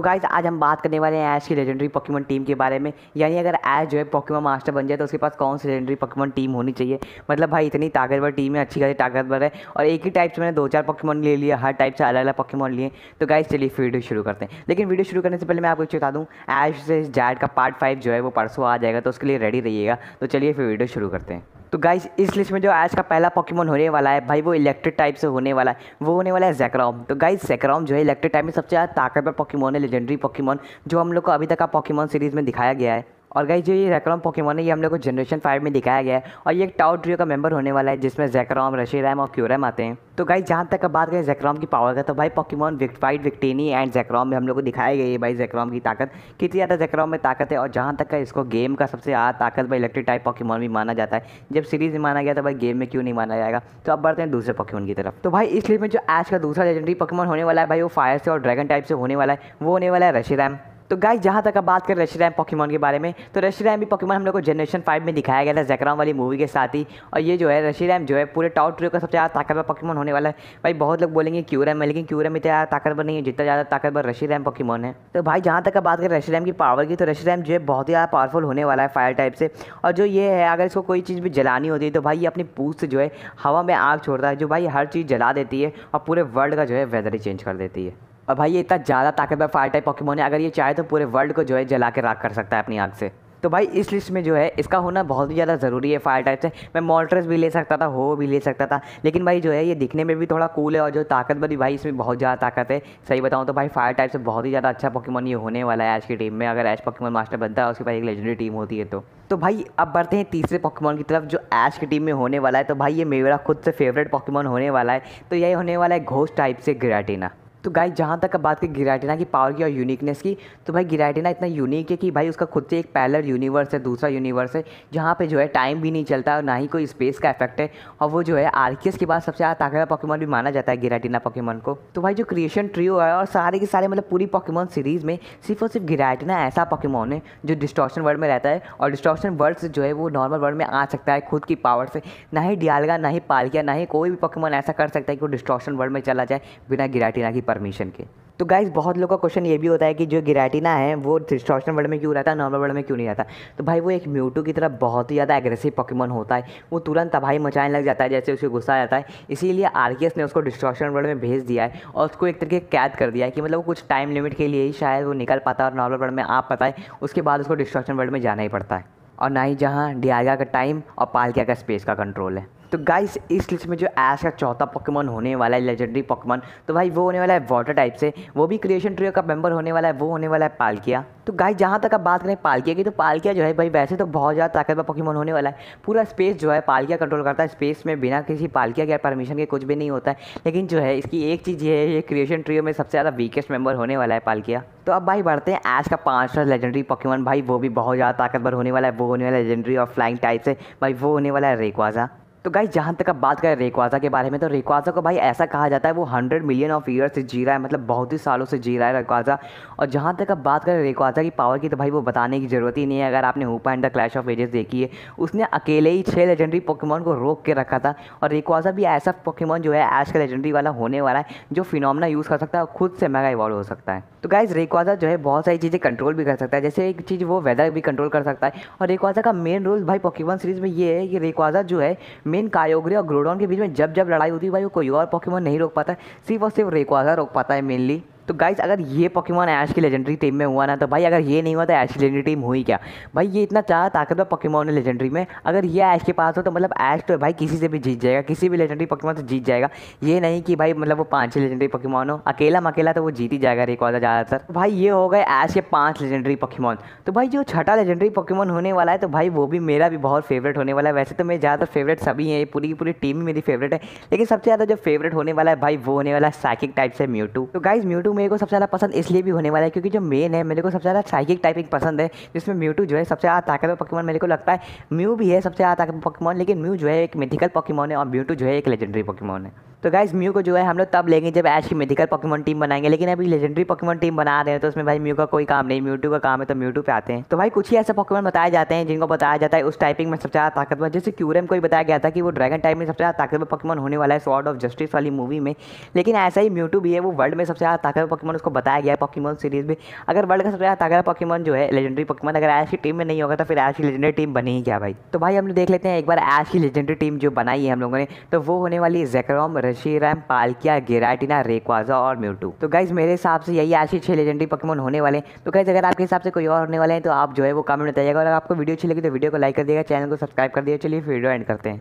तो गाइज आज हम बात करने वाले हैं ऐश की लेजेंडरी पॉकीमन टीम के बारे में यानी अगर ऐश जो है पॉकीमन मास्टर बन जाए तो उसके पास कौन सी लेजेंडरी पॉकीमन टीम होनी चाहिए मतलब भाई इतनी ताकतवर टीम है अच्छी खासी ताकतवर है और एक ही टाइप से मैंने दो चार पॉकीमन ले लिया हर टाइप से अलग अलग पॉकीमन लिए तो गाइज चलिए वीडियो शुरू करते हैं लेकिन वीडियो शुरू करने से पहले मैं आपको बता दूँ ऐश से जैड का पार्ट फाइव जो है वो परसों आ जाएगा तो उसके लिए रेडी रहिएगा तो चलिए फिर वीडियो शुरू करते हैं तो गाइज इस लिस्ट में जो आज का पहला पॉकीमोन होने वाला है भाई वो इलेक्ट्रिक टाइप से होने वाला है वो होने वाला है जैक्राम तो गाइज जैक्राम जो है इलेक्ट्रिक टाइप में सबसे ज़्यादा ताकतवर पॉकीमोन है लेजेंडरी पॉकीमोन जो हम लोग को अभी तक का पॉकीमोन सीरीज़ में दिखाया गया है और गाइज जो ये जैक्रॉम पोकेमोन है ये हम लोग को जनरेशन फाइव में दिखाया गया है और ये एक टाउ ट्रियो का मेंबर होने वाला है जिसमें जैक्रॉम रशी रैम और क्यूरम आते हैं तो गाइज जहाँ तक अब बात करें जैक्रॉम की पावर का तो भाई पोकेमोन विक फाइट विक्टेनी एंड जैक्रॉम में हम लोग को दिखाई गई है भाई जैक्रॉम की ताकत कितनी ज़्यादा जैक्रॉम में ताकत है और जहाँ तक का इसको गेम का सबसे ज़्यादा ताकत भाई इलेक्ट्रिक टाइप पॉकीमोन भी माना जाता है जब सीरीज़ में माना गया तो भाई गेम में क्यों नहीं माना जाएगा तो अब बढ़ते हैं दूसरे पॉकीमोन की तरफ तो भाई इसलिए जो आज का दूसरा लेजेंडरी पॉकीमोन होने वाला है भाई वो फायर से और ड्रैगन टाइप से होने वाला है वो होने वाला है रशी रैम तो गाइस जहाँ तक आप बात करें रशिराम पॉकीमॉन के बारे में तो रशिराम भी पॉकीमॉन हम लोग को जनरेशन फाइव में दिखाया गया था जैकराम वाली मूवी के साथ ही और ये जो है रशिराम जो है पूरे टॉप ट्रियो का सबसे ज़्यादा ताकतवर पॉकीमॉन होने वाला है भाई बहुत लोग बोलेंगे क्यूरम है लेकिन क्यूरम इतना ज़्यादा ताकतवर नहीं है जितना ज़्यादा ताकतवर रशिराम पॉकीमॉन है तो भाई जहाँ तक आप बात करें रशिराम की पावर की तो रशिराम जो है बहुत ही ज़्यादा पावरफुल होने वाला है फायर टाइप से और जो ये है अगर इसको कोई चीज़ भी जलानी होती है तो भाई ये अपनी पूछ से जो है हवा में आग छोड़ता है जो भाई हर चीज़ जला देती है और पूरे वर्ल्ड का जो है वेदर ही चेंज कर देती है और भाई ये इतना ज़्यादा ताकतवर फायर टाइप पॉकीमोन है अगर ये चाहे तो पूरे वर्ल्ड को जो है जला के राख कर सकता है अपनी आँख से तो भाई इस लिस्ट में जो है इसका होना बहुत ही ज़्यादा ज़रूरी है फायर टाइप से मैं मोल्ट्रेस भी ले सकता था हो भी ले सकता था लेकिन भाई जो है ये दिखने में भी थोड़ा कूल है और जो ताकतवर भी भाई इसमें बहुत ज़्यादा ताकत है सही बताऊँ तो भाई फायर टाइप से बहुत ही ज़्यादा अच्छा पॉकीमोन ये होने वाला है आज की टीम में अगर ऐश पॉकीमोन मास्टर बनता है उसके पास एक लेजेंडरी टीम होती है तो तो भाई अब बढ़ते हैं तीसरे पॉकीमोन की तरफ जो आज की टीम में होने वाला है तो भाई ये मेरा खुद से फेवरेट पॉकीमोन होने वाला है तो यही होने वाला है घोष टाइप से ग्रेटिना तो गाइस जहाँ तक अब बात की गिराटिना की पावर की और यूनिकनेस की तो भाई गिराटिना इतना यूनिक है कि भाई उसका खुद से एक पैलर यूनिवर्स है दूसरा यूनिवर्स है जहाँ पे जो है टाइम भी नहीं चलता और ना ही कोई स्पेस का इफेक्ट है और वो जो है आरकेस के बाद सबसे ज़्यादा ताकतवर पॉकीमॉन भी माना जाता है गिराटिना पॉकीमॉन को तो भाई जो क्रिएशन ट्रियो है और सारे के सारे मतलब पूरी पॉकीमॉन सीरीज़ में सिर्फ और सिर्फ गिराटिना ऐसा पॉकीमॉन है जो डिस्ट्रॉक्शन वर्ल्ड में रहता है और डिस्ट्रॉक्शन वर्ल्ड से जो है वो नॉर्मल वर्ल्ड में आ सकता है खुद की पावर से ना ही डियालगा ना ही पालकिया ना ही कोई भी पॉकीमॉन ऐसा कर सकता है कि वो डिस्ट्रॉक्शन वर्ल्ड में चला जाए बिना गिराटिना की परमिशन के तो गाइज बहुत लोग का क्वेश्चन ये भी होता है कि जो गिराटिना है वो डिस्टॉर्शन वर्ल्ड में क्यों रहता है नॉर्मल वर्ड में क्यों नहीं रहता तो भाई वो एक म्यूटू की तरह बहुत ही ज़्यादा एग्रेसिव पॉकीमन होता है वो तुरंत तबाही मचाने लग जाता है जैसे उसे गुस्सा आ जाता है इसीलिए आरकेएस ने उसको डिस्ट्रॉक्शन वर्ड में भेज दिया है और उसको एक तरीके कैद कर दिया है कि मतलब वो कुछ टाइम लिमिट के लिए ही शायद वो निकल पाता है और नॉर्मल वर्ड में आ पाता है उसके बाद उसको डिस्टॉर्शन वर्ल्ड में जाना ही पड़ता है और ना ही जहाँ डियागा का टाइम और पालकिया का स्पेस का कंट्रोल है तो गाइस इस लिस्ट में जो एस का चौथा पॉकमॉन होने वाला है लेजेंडरी पॉकमॉन तो भाई वो होने वाला है वाटर टाइप से वो भी क्रिएशन ट्रियो का मेंबर होने वाला है वो होने वाला है पालकिया तो गाइस जहाँ तक आप बात करें पालकिया की तो पालकिया जो है भाई वैसे तो बहुत ज़्यादा ताकतवर पॉकमॉन होने वाला है पूरा स्पेस जो है पालकिया कंट्रोल करता है स्पेस में बिना किसी पालकिया के परमिशन के कुछ भी नहीं होता है लेकिन जो है इसकी एक चीज़ ये है ये क्रिएशन ट्रियो में सबसे ज़्यादा वीकेस्ट मेंबर होने वाला है पालकिया तो अब भाई बढ़ते हैं एस का पाँच लेजेंडरी पॉकेमॉन भाई वो भी बहुत ज़्यादा ताकतवर होने वाला है वो होने वाला है लेजेंडरी और फ्लाइंग टाइप से भाई वो होने वाला है रेकवाजा तो गाइज जहाँ तक आप बात करें रेकवाजा के बारे में तो रेकवाजा को भाई ऐसा कहा जाता है वो हंड्रेड मिलियन ऑफ ईयर से जी रहा है मतलब बहुत ही सालों से जी रहा है रेकवाजा और जहाँ तक आप बात करें रेकवाजा की पावर की तो भाई वो बताने की ज़रूरत ही नहीं है अगर आपने Hoopa and the Clash of Ages देखी है उसने अकेले ही छः लेजेंडरी पोकेमॉन को रोक के रखा था और रेकवाजा भी ऐसा पोकेमॉन जो है आज का लेजेंडरी वाला होने वाला है जो फिनोमना यूज़ कर सकता है और खुद से मेगा इवॉल्व हो सकता है तो गाइज़ रेकवाजा जो है बहुत सारी चीज़ें कंट्रोल भी कर सकता है जैसे एक चीज़ वो वेदर भी कंट्रोल कर सकता है और रेकवाजा का मेन रोल भाई पोकेमॉन सीरीज़ में ये है कि रेकवाजा जो है मेन कायोग्री और ग्रोडॉन के बीच में जब जब लड़ाई होती है भाई वो कोई और पॉकीमोन नहीं रोक पाता है सिर्फ और सिर्फ रेकवाजा रोक पाता है मेनली तो गाइस अगर ये पॉकीमॉन ऐश की लेजेंडरी टीम में हुआ ना तो भाई अगर ये नहीं हुआ तो ऐश की लेजेंडरी टीम हुई क्या भाई ये इतना ज़्यादा ताकतवर पॉकीमॉन है लेजेंडरी में अगर ये ऐश के पास हो तो मतलब ऐश तो भाई किसी से भी जीत जाएगा किसी भी लेजेंडरी पॉकीमॉन से जीत जाएगा ये नहीं कि भाई मतलब वो पाँच ही लेजेंडरी पॉकीमॉन हो अकेला मकेला तो वो जीत ही जाएगा रिकॉर्ड ज़्यादातर भाई ये हो गए ऐश के पाँच लेजेंडरी पॉकीमॉन तो भाई जो छठा लेजेंडरी पॉकीमॉन होने वाला है तो भाई वो भी मेरा भी बहुत फेवरेट होने वाला है वैसे तो मेरे ज़्यादातर फेवरेट सभी हैं पूरी पूरी टीम ही मेरी फेवरेट है लेकिन सबसे ज़्यादा जो फेवरेट होने वाला है भाई वो होने वाला है साइकिक टाइप से म्यूटू तो गाइज म्यूटू मेरे को सबसे ज़्यादा पसंद इसलिए भी होने वाला है क्योंकि जो मेन है मेरे को सबसे ज़्यादा साइकिक टाइपिंग पसंद है जिसमें म्यूटू जो है सबसे ज़्यादा ताकतवर पॉकीमॉन मेरे को लगता है म्यू भी है सबसे ज़्यादा ताकतवर पॉकीमॉन लेकिन म्यू जो है एक मिथिकल पॉकीमॉन है और म्यूटू जो है एक लेजेंडरी पॉकीमॉन है तो गाइज म्यू को जो है हम लोग तब लेंगे जब ऐश की मेडिकल पॉकीमोन टीम बनाएंगे लेकिन अभी लेजेंडरी पॉकीमोन टीम बना रहे हैं तो उसमें भाई म्यू का कोई काम नहीं म्यूटू का काम है तो म्यूटू पे आते हैं तो भाई कुछ ही ऐसे पॉकीमोन बताए जाते हैं जिनको बताया जाता है उस टाइपिंग में सबसे ज़्यादा ताकतवर जैसे क्यूरम को बताया गया था कि वो ड्रैगन टाइप में सबसे ज़्यादा ताकतवर पॉकीमोन होने वाला है सॉर्ड ऑफ जस्टिस वाली मूवी में लेकिन ऐसा ही म्यूटू भी है वो वर्ल्ड में सबसे ज़्यादा ताकतवर पॉकीमोन उसको बताया गया है पॉकीमोन सीरीज़ में अगर वर्ल्ड का सबसे ज़्यादा ताकतवर पॉकीमोन जो है लेजेंडरी पॉकीमोन अगर ऐश की टीम में नहीं होगा तो फिर ऐश की लेजेंडरी टीम बनी ही क्या भाई तो भाई हम लोग देख लेते हैं एक बार ऐश की लेजेंडरी टीम जो बनाई है हम लोगों ने तो वो होने वाली है Reshiram Palkia Giratina Rayquaza और म्यूटू तो गाइज मेरे हिसाब से यही आज छह छः लेजेंडरी पकमोन होने वाले हैं तो गाइज अगर आपके हिसाब से कोई और होने वाले हैं तो आप जो है वो कमेंट बताइएगा और अगर आपको वीडियो अच्छी लगी तो वीडियो को लाइक कर दिएगा चैनल को सब्सक्राइब कर दिया चलिए वीडियो एंड करते हैं